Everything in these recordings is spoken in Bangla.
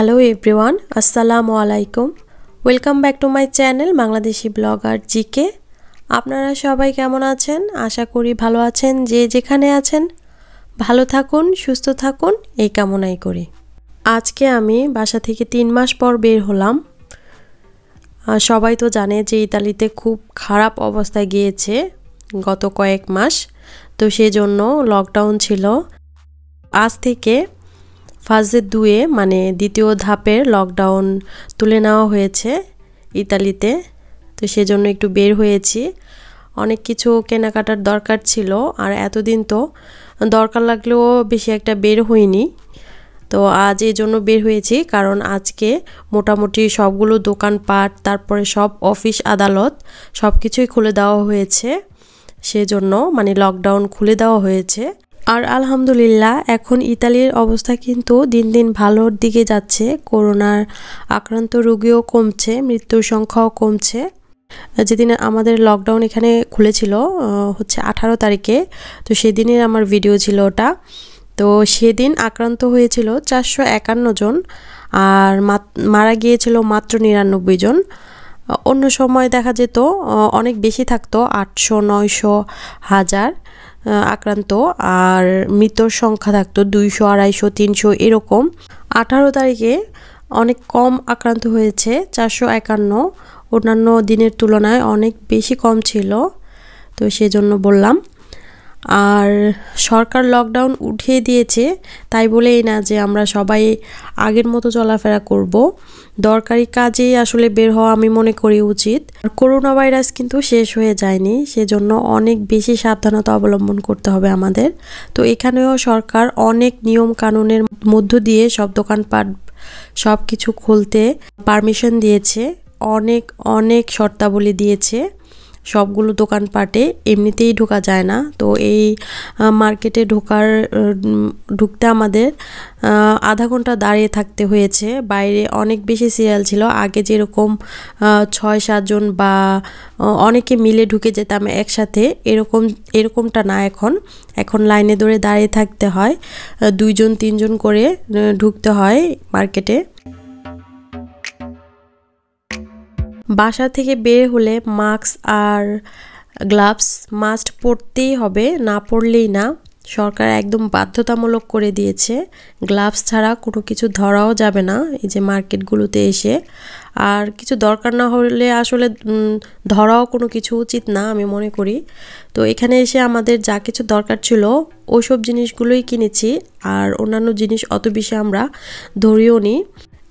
হ্যালো এভরিওয়ান আসসালামু আলাইকুম welcome back to my channel Bangladeshi blogger GK আপনারা সবাই কেমন আছেন আশা করি ভালো আছেন যে যেখানে আছেন ভালো থাকুন সুস্থ থাকুন এই কামনাই করি আজকে আমি বাসা থেকে তিন মাস পর বের হলাম সবাই তো জানে যে ইতালিতে খুব খারাপ অবস্থায় গিয়েছে গত কয়েক মাস তো সেজন্য লকডাউন ছিল আজ থেকে ফাজে দুয়ে মানে দ্বিতীয় ধাপের লকডাউন তুলে নেওয়া হয়েছে ইতালিতে তো সেজন্য একটু বের হয়েছি অনেক কিছু কেনাকাটার দরকার ছিল আর এতদিন তো দরকার লাগলেও বেশি একটা বের হইনি তো আজ এই জন্য বের হয়েছি কারণ আজকে মোটামুটি সবগুলো দোকানপাট তারপরে সব অফিস আদালত সব কিছুই খুলে দেওয়া হয়েছে সেজন্য মানে লকডাউন খুলে দেওয়া হয়েছে আর আলহামদুলিল্লাহ এখন ইতালির অবস্থা কিন্তু দিন দিন ভালোর দিকে যাচ্ছে করোনার আক্রান্ত রুগীও কমছে মৃত্যুর সংখ্যাও কমছে যেদিন আমাদের লকডাউন এখানে খুলেছিল হচ্ছে আঠারো তারিখে তো সেদিনের আমার ভিডিও ছিল ওটা তো সেদিন আক্রান্ত হয়েছিল চারশো একান্ন জন আর মারা গিয়েছিল মাত্র নিরানব্বই জন অন্য সময় দেখা যেত অনেক বেশি থাকতো আটশো নয়শো হাজার আক্রান্ত আর মৃতর সংখ্যা থাকতো দুইশো আড়াইশো তিনশো এরকম আঠারো তারিখে অনেক কম আক্রান্ত হয়েছে চারশো একান্ন অন্যান্য দিনের তুলনায় অনেক বেশি কম ছিল তো সেজন্য বললাম আর সরকার লকডাউন উঠিয়ে দিয়েছে তাই বলেই না যে আমরা সবাই আগের মতো চলাফেরা করব দরকারি কাজেই আসলে বের হওয়া আমি মনে করি উচিত আর করোনা ভাইরাস কিন্তু শেষ হয়ে যায়নি সেজন্য অনেক বেশি সাবধানতা অবলম্বন করতে হবে আমাদের তো এখানেও সরকার অনেক নিয়ম কানুনের মধ্য দিয়ে সব দোকানপাট সব কিছু খুলতে পারমিশন দিয়েছে অনেক অনেক শর্তাবলী দিয়েছে সবগুলো দোকানপাটে এমনিতেই ঢোকা যায় না তো এই মার্কেটে ঢোকার ঢুকতে আমাদের আধা ঘন্টা দাঁড়িয়ে থাকতে হয়েছে বাইরে অনেক বেশি সিরিয়াল ছিল আগে যেরকম ছয় সাতজন বা অনেকে মিলে ঢুকে যেতাম একসাথে এরকম এরকমটা না এখন এখন লাইনে ধরে দাঁড়িয়ে থাকতে হয় দুইজন তিনজন করে ঢুকতে হয় মার্কেটে বাসা থেকে বের হলে মাস্ক আর গ্লাভস মাস্ট পরতেই হবে না পরলেই না সরকার একদম বাধ্যতামূলক করে দিয়েছে গ্লাভস ছাড়া কোনো কিছু ধরাও যাবে না এই যে মার্কেটগুলোতে এসে আর কিছু দরকার না হলে আসলে ধরাও কোনো কিছু উচিত না আমি মনে করি তো এখানে এসে আমাদের যা কিছু দরকার ছিল ওসব জিনিসগুলোই কিনেছি আর অন্যান্য জিনিস অত বেশি আমরা ধরিও নিই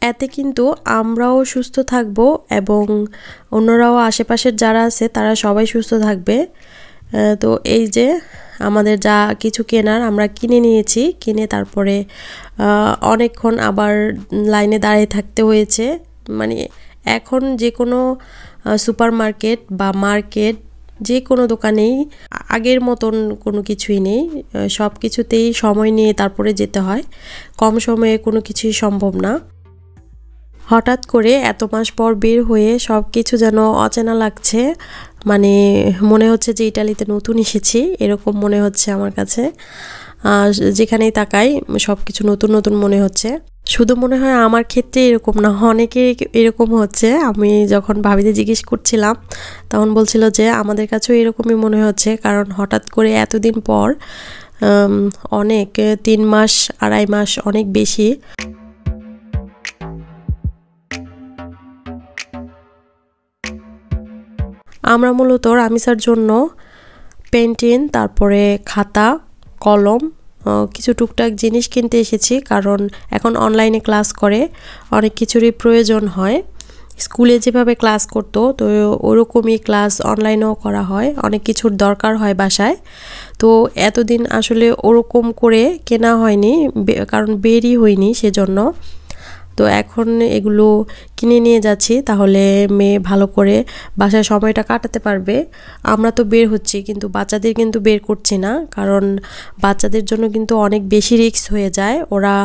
এতে কিন্তু আমরাও সুস্থ থাকব এবং অন্যরাও আশেপাশের যারা আছে তারা সবাই সুস্থ থাকবে তো এই যে আমাদের যা কিছু কেনার আমরা কিনে নিয়েছি কিনে তারপরে অনেকক্ষণ আবার লাইনে দাঁড়িয়ে থাকতে হয়েছে মানে এখন যে কোনো সুপার মার্কেট বা মার্কেট যে কোনো দোকানেই আগের মতন কোনো কিছুই নেই সব কিছুতেই সময় নিয়ে তারপরে যেতে হয় কম সময়ে কোনো কিছুই সম্ভব না হঠাৎ করে এত মাস পর বের হয়ে সব কিছু যেন অচেনা লাগছে মানে মনে হচ্ছে যে ইটালিতে নতুন এসেছি এরকম মনে হচ্ছে আমার কাছে যেখানেই তাকাই সব কিছু নতুন নতুন মনে হচ্ছে শুধু মনে হয় আমার ক্ষেত্রে এরকম না অনেকে এরকম হচ্ছে আমি যখন ভাবিতে জিজ্ঞেস করছিলাম তখন বলছিল যে আমাদের কাছেও এরকমই মনে হচ্ছে কারণ হঠাৎ করে এতদিন পর অনেক তিন মাস আড়াই মাস অনেক বেশি আমরা মূলত রামিসার জন্য পেন্টিন তারপরে খাতা কলম কিছু টুকটাক জিনিস কিনতে এসেছি কারণ এখন অনলাইনে ক্লাস করে অনেক কিছুরই প্রয়োজন হয় স্কুলে যেভাবে ক্লাস করতো তো ওরকমই ক্লাস অনলাইনেও করা হয় অনেক কিছুর দরকার হয় বাসায় তো এতদিন আসলে ওরকম করে কেনা হয়নি কারণ বেরই হয়নি সেজন্য তো এখন এগুলো কিনে নিয়ে যাচ্ছি তাহলে মেয়ে ভালো করে বাসায় সময়টা কাটাতে পারবে আমরা তো বের হচ্ছি কিন্তু বাচ্চাদের কিন্তু বের করছি না কারণ বাচ্চাদের জন্য কিন্তু অনেক বেশি রিক্স হয়ে যায় ওরা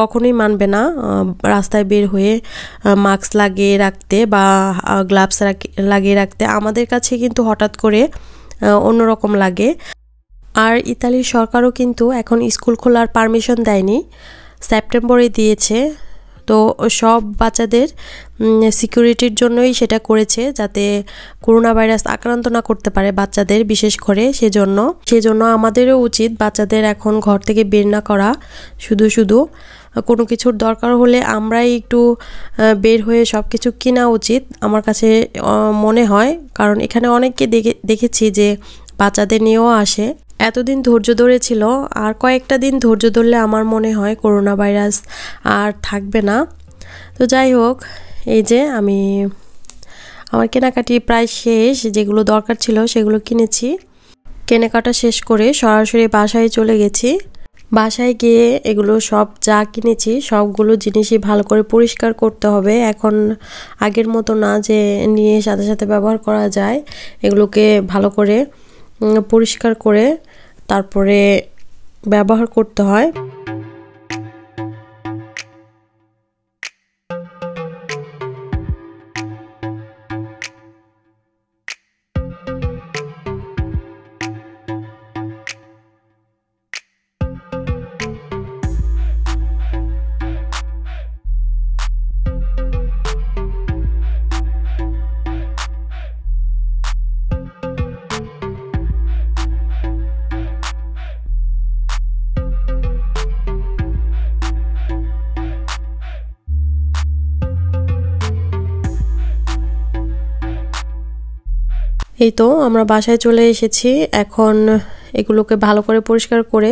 কখনোই মানবে না রাস্তায় বের হয়ে মাস্ক লাগিয়ে রাখতে বা গ্লাভস লাগিয়ে রাখতে আমাদের কাছে কিন্তু হঠাৎ করে অন্যরকম লাগে আর ইতালির সরকারও কিন্তু এখন স্কুল খোলার পারমিশন দেয়নি সেপ্টেম্বরে দিয়েছে তো সব বাচ্চাদের সিকিউরিটির জন্যই সেটা করেছে যাতে করোনা ভাইরাস আক্রান্ত না করতে পারে বাচ্চাদের বিশেষ করে সেজন্য সেজন্য আমাদেরও উচিত বাচ্চাদের এখন ঘর থেকে বের না করা শুধু শুধু কোনো কিছুর দরকার হলে আমরাই একটু বের হয়ে সব কিছু কেনা উচিত আমার কাছে মনে হয় কারণ এখানে অনেককে দেখে দেখেছি যে বাচ্চাদের নিয়েও আসে এতদিন ধৈর্য ধরেছিল আর কয়েকটা দিন ধৈর্য ধরলে আমার মনে হয় করোনা ভাইরাস আর থাকবে না তো যাই হোক এই যে আমি আমার কেনাকাটি প্রায় শেষ যেগুলো দরকার ছিল সেগুলো কিনেছি কেনাকাটা শেষ করে সরাসরি বাসায় চলে গেছি বাসায় গিয়ে এগুলো সব যা কিনেছি সবগুলো জিনিসই ভালো করে পরিষ্কার করতে হবে এখন আগের মতো না যে নিয়ে সাথে সাথে ব্যবহার করা যায় এগুলোকে ভালো করে পরিষ্কার করে তারপরে ব্যবহার করতে হয় এই তো আমরা বাসায় চলে এসেছি এখন এগুলোকে ভালো করে পরিষ্কার করে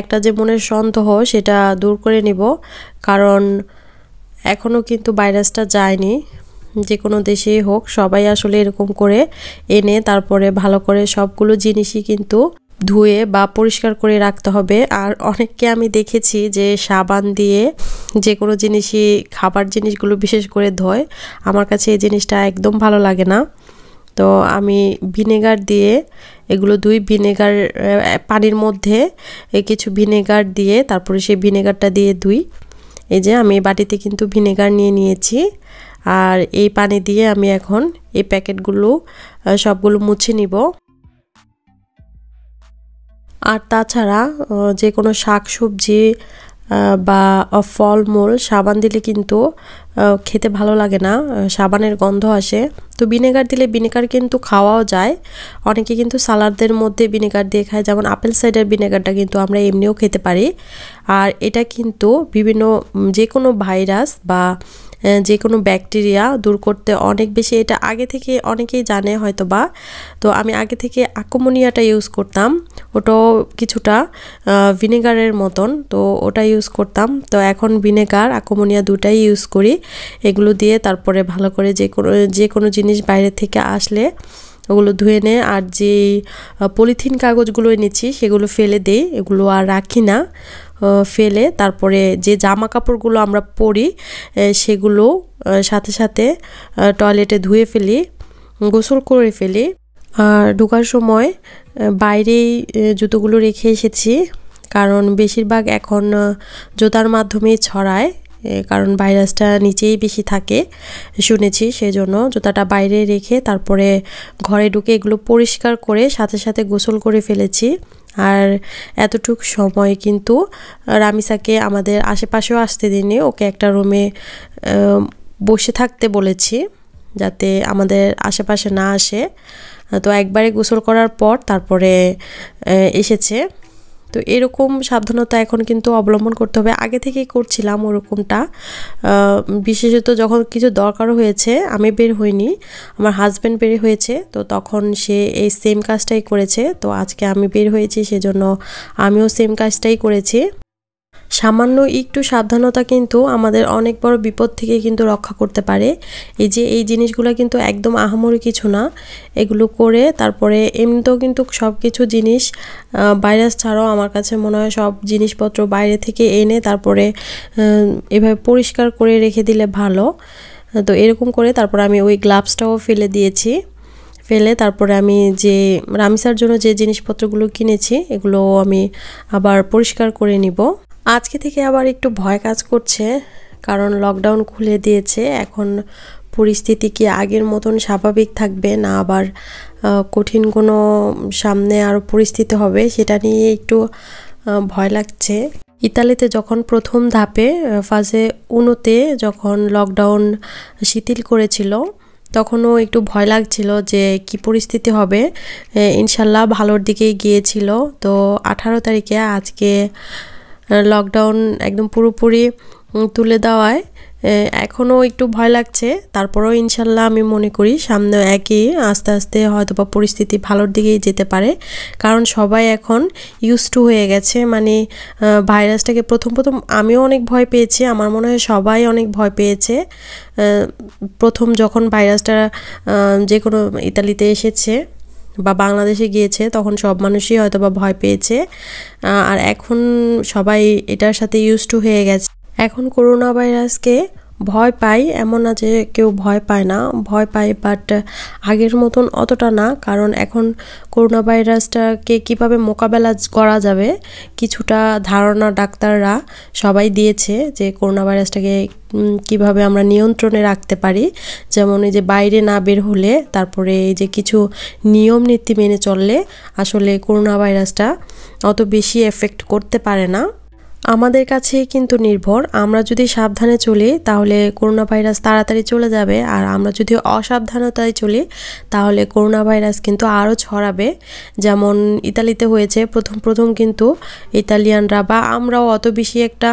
একটা যে মনের সন্দেহ সেটা দূর করে নিব কারণ এখনও কিন্তু ভাইরাসটা যায়নি যে কোনো দেশেই হোক সবাই আসলে এরকম করে এনে তারপরে ভালো করে সবগুলো জিনিসই কিন্তু ধুয়ে বা পরিষ্কার করে রাখতে হবে আর অনেককে আমি দেখেছি যে সাবান দিয়ে যে কোনো জিনিসই খাবার জিনিসগুলো বিশেষ করে ধোয় আমার কাছে এই জিনিসটা একদম ভালো লাগে না তো আমি ভিনেগার দিয়ে এগুলো দুই ভিনেগার পানির মধ্যে কিছু ভিনেগার দিয়ে তারপরে সেই ভিনেগারটা দিয়ে ধুই এই যে আমি বাটিতে কিন্তু ভিনেগার নিয়ে নিয়েছি আর এই পানি দিয়ে আমি এখন এই প্যাকেটগুলো সবগুলো মুছে নিব আর তাছাড়া যে কোনো শাক সবজি বা ফলমূল সাবান দিলে কিন্তু খেতে ভালো লাগে না সাবানের গন্ধ আসে তো ভিনেগার দিলে ভিনেগার কিন্তু খাওয়াও যায় অনেকে কিন্তু সালাডদের মধ্যে ভিনেগার দিয়ে খায় যেমন আপেল সাইডার ভিনেগারটা কিন্তু আমরা এমনিও খেতে পারি আর এটা কিন্তু বিভিন্ন যে কোনো ভাইরাস বা যে কোনো ব্যাকটেরিয়া দূর করতে অনেক বেশি এটা আগে থেকে অনেকেই জানে হয়তো বা তো আমি আগে থেকে আকোমোনিয়াটা ইউজ করতাম ওটাও কিছুটা ভিনেগারের মতন তো ওটা ইউজ করতাম তো এখন ভিনেগার আকোমোনিয়া দুটাই ইউজ করি এগুলো দিয়ে তারপরে ভালো করে যে কোনো যে কোনো জিনিস বাইরে থেকে আসলে ওগুলো ধুয়ে নে আর যে পলিথিন কাগজগুলো এনেছি সেগুলো ফেলে দেই এগুলো আর রাখি না ফেলে তারপরে যে জামা কাপড়গুলো আমরা পরি সেগুলো সাথে সাথে টয়লেটে ধুয়ে ফেলি গোসল করে ফেলি আর ঢোকার সময় বাইরেই জুতোগুলো রেখে এসেছি কারণ বেশিরভাগ এখন জুতার মাধ্যমেই ছড়ায় কারণ ভাইরাসটা নিচেই বেশি থাকে শুনেছি সেই জন্য জুতাটা বাইরে রেখে তারপরে ঘরে ঢুকে এগুলো পরিষ্কার করে সাথে সাথে গোসল করে ফেলেছি আর এতটুক সময় কিন্তু রামিসাকে আমাদের আশেপাশেও আসতে দিনে ওকে একটা রুমে বসে থাকতে বলেছি যাতে আমাদের আশেপাশে না আসে তো একবারে গোসল করার পর তারপরে এসেছে তো এরকম সাবধানতা এখন কিন্তু অবলম্বন করতে হবে আগে থেকেই করছিলাম ওরকমটা বিশেষত যখন কিছু দরকার হয়েছে আমি বের হইনি আমার হাজব্যান্ড বের হয়েছে তো তখন সে এই সেম কাজটাই করেছে তো আজকে আমি বের হয়েছি সেজন্য আমিও সেম কাজটাই করেছি সামান্য একটু সাবধানতা কিন্তু আমাদের অনেক বড় বিপদ থেকে কিন্তু রক্ষা করতে পারে এই যে এই জিনিসগুলো কিন্তু একদম আহামরি কিছু না এগুলো করে তারপরে এমনিতেও কিন্তু সব কিছু জিনিস ভাইরাস ছাড়াও আমার কাছে মনে হয় সব জিনিসপত্র বাইরে থেকে এনে তারপরে এভাবে পরিষ্কার করে রেখে দিলে ভালো তো এরকম করে তারপর আমি ওই গ্লাভসটাও ফেলে দিয়েছি ফেলে তারপরে আমি যে রামিসার জন্য যে জিনিসপত্রগুলো কিনেছি এগুলো আমি আবার পরিষ্কার করে নিব আজকে থেকে আবার একটু ভয় কাজ করছে কারণ লকডাউন খুলে দিয়েছে এখন পরিস্থিতি কি আগের মতন স্বাভাবিক থাকবে না আবার কঠিন কোনো সামনে আরও পরিস্থিতি হবে সেটা নিয়ে একটু ভয় লাগছে ইতালিতে যখন প্রথম ধাপে ফাজে উনোতে যখন লকডাউন শিথিল করেছিল তখনও একটু ভয় লাগছিল যে কি পরিস্থিতি হবে ইনশাল্লাহ ভালোর দিকেই গিয়েছিল তো আঠারো তারিখে আজকে লকডাউন একদম পুরোপুরি তুলে দেওয়ায় এখনও একটু ভয় লাগছে তারপরেও ইনশাল্লাহ আমি মনে করি সামনে একই আস্তে আস্তে হয়তো বা পরিস্থিতি ভালোর দিকেই যেতে পারে কারণ সবাই এখন ইউজ টু হয়ে গেছে মানে ভাইরাসটাকে প্রথম প্রথম আমিও অনেক ভয় পেয়েছি আমার মনে হয় সবাই অনেক ভয় পেয়েছে প্রথম যখন ভাইরাসটা যে কোনো ইতালিতে এসেছে বা বাংলাদেশে গিয়েছে তখন সব মানুষই হয়তো বা ভয় পেয়েছে আর এখন সবাই এটার সাথে ইউজ টু হয়ে গেছে এখন করোনা ভাইরাসকে ভয় পাই এমন না যে কেউ ভয় পায় না ভয় পায় বাট আগের মতন অতটা না কারণ এখন করোনা ভাইরাসটাকে কীভাবে মোকাবেলা করা যাবে কিছুটা ধারণা ডাক্তাররা সবাই দিয়েছে যে করোনা ভাইরাসটাকে কিভাবে আমরা নিয়ন্ত্রণে রাখতে পারি যেমন এই যে বাইরে না বের হলে তারপরে এই যে কিছু নিয়ম নীতি মেনে চললে আসলে করোনা ভাইরাসটা অত বেশি এফেক্ট করতে পারে না আমাদের কাছে কিন্তু নির্ভর আমরা যদি সাবধানে চলি তাহলে করোনা ভাইরাস তাড়াতাড়ি চলে যাবে আর আমরা যদি অসাবধানতায় চলি তাহলে করোনা ভাইরাস কিন্তু আরও ছড়াবে যেমন ইতালিতে হয়েছে প্রথম প্রথম কিন্তু ইতালিয়ানরা বা আমরাও অত বেশি একটা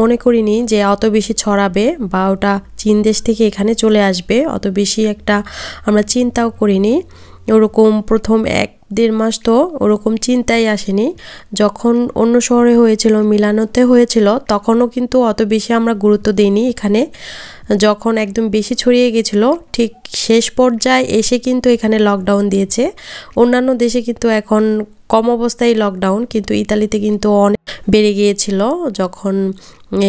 মনে করিনি যে অত বেশি ছড়াবে বা ওটা চীন দেশ থেকে এখানে চলে আসবে অত বেশি একটা আমরা চিন্তাও করিনি ওরকম প্রথম এক দেড় মাস তো ওরকম চিন্তাই আসেনি যখন অন্য শহরে হয়েছিল মিলানোতে হয়েছিল তখনও কিন্তু অত বেশি আমরা গুরুত্ব দিইনি এখানে যখন একদম বেশি ছড়িয়ে গেছিল ঠিক শেষ পর্যায়ে এসে কিন্তু এখানে লকডাউন দিয়েছে অন্যান্য দেশে কিন্তু এখন কম অবস্থায় লকডাউন কিন্তু ইতালিতে কিন্তু অনেক বেড়ে গিয়েছিল যখন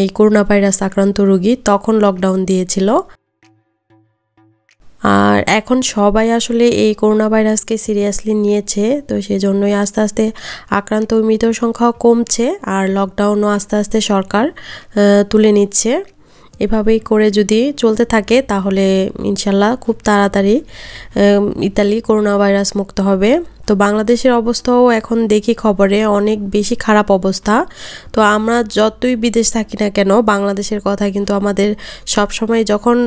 এই করোনা ভাইরাস আক্রান্ত রুগী তখন লকডাউন দিয়েছিল আর এখন সবাই আসলে এই করোনা ভাইরাসকে সিরিয়াসলি নিয়েছে তো সেজন্যই আস্তে আস্তে আক্রান্ত মৃতের সংখ্যাও কমছে আর লকডাউনও আস্তে আস্তে সরকার তুলে নিচ্ছে এভাবেই করে যদি চলতে থাকে তাহলে ইনশাল্লাহ খুব তাড়াতাড়ি ইতালি করোনা ভাইরাস মুক্ত হবে তো বাংলাদেশের অবস্থাও এখন দেখি খবরে অনেক বেশি খারাপ অবস্থা তো আমরা যতই বিদেশ থাকি না কেন বাংলাদেশের কথা কিন্তু আমাদের সব সময় যখন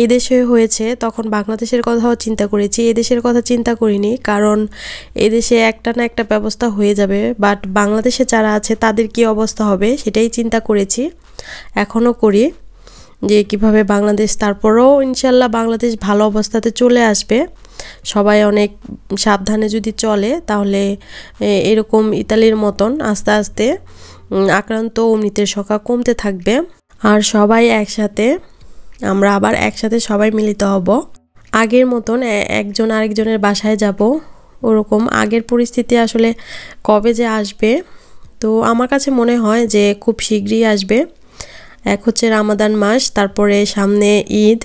এই দেশে হয়েছে তখন বাংলাদেশের কথাও চিন্তা করেছি এদেশের কথা চিন্তা করিনি কারণ এদেশে একটা না একটা ব্যবস্থা হয়ে যাবে বাট বাংলাদেশে যারা আছে তাদের কি অবস্থা হবে সেটাই চিন্তা করেছি এখনও করি যে কিভাবে বাংলাদেশ তারপরেও ইনশাল্লাহ বাংলাদেশ ভালো অবস্থাতে চলে আসবে সবাই অনেক সাবধানে যদি চলে তাহলে এরকম ইতালির মতন আস্তে আস্তে আক্রান্ত অমৃতের মৃতের সংখ্যা কমতে থাকবে আর সবাই একসাথে আমরা আবার একসাথে সবাই মিলিত হব আগের মতন একজন আরেকজনের বাসায় যাব ওরকম আগের পরিস্থিতি আসলে কবে যে আসবে তো আমার কাছে মনে হয় যে খুব শীঘ্রই আসবে এক হচ্ছে রামাদান মাস তারপরে সামনে ঈদ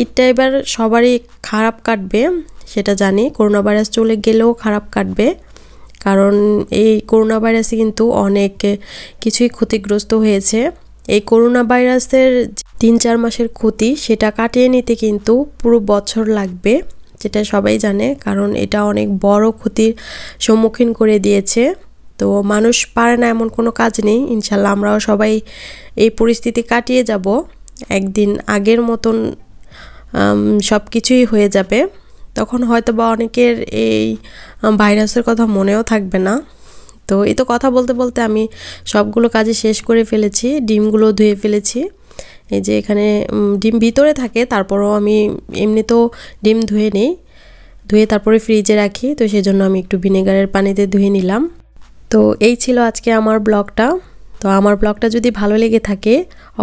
ঈদটা এবার সবারই খারাপ কাটবে সেটা জানি করোনা ভাইরাস চলে গেলেও খারাপ কাটবে কারণ এই করোনা ভাইরাসে কিন্তু অনেক কিছুই ক্ষতিগ্রস্ত হয়েছে এই করোনা ভাইরাসের তিন চার মাসের ক্ষতি সেটা কাটিয়ে নিতে কিন্তু পুরো বছর লাগবে যেটা সবাই জানে কারণ এটা অনেক বড় ক্ষতির সম্মুখীন করে দিয়েছে তো মানুষ পারে না এমন কোনো কাজ নেই ইনশাল্লাহ আমরাও সবাই এই পরিস্থিতি কাটিয়ে যাব একদিন আগের মতন সব কিছুই হয়ে যাবে তখন হয়তো বা অনেকের এই ভাইরাসের কথা মনেও থাকবে না তো এ তো কথা বলতে বলতে আমি সবগুলো কাজে শেষ করে ফেলেছি ডিমগুলো ধুয়ে ফেলেছি এই যে এখানে ডিম ভিতরে থাকে তারপরও আমি এমনিতেও ডিম ধুয়ে নিই ধুয়ে তারপরে ফ্রিজে রাখি তো সেজন্য আমি একটু ভিনেগারের পানিতে ধুয়ে নিলাম তো এই ছিল আজকে আমার ব্লগটা তো আমার ব্লগটা যদি ভালো লেগে থাকে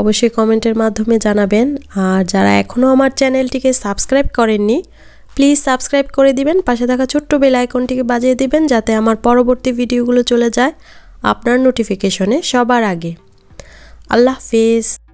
অবশ্যই কমেন্টের মাধ্যমে জানাবেন আর যারা এখনও আমার চ্যানেলটিকে সাবস্ক্রাইব করেননি প্লিজ সাবস্ক্রাইব করে দিবেন পাশে থাকা ছোট্ট বেল আইকনটিকে বাজিয়ে দিবেন যাতে আমার পরবর্তী ভিডিওগুলো চলে যায় আপনার নোটিফিকেশনে সবার আগে আল্লাহ হাফিজ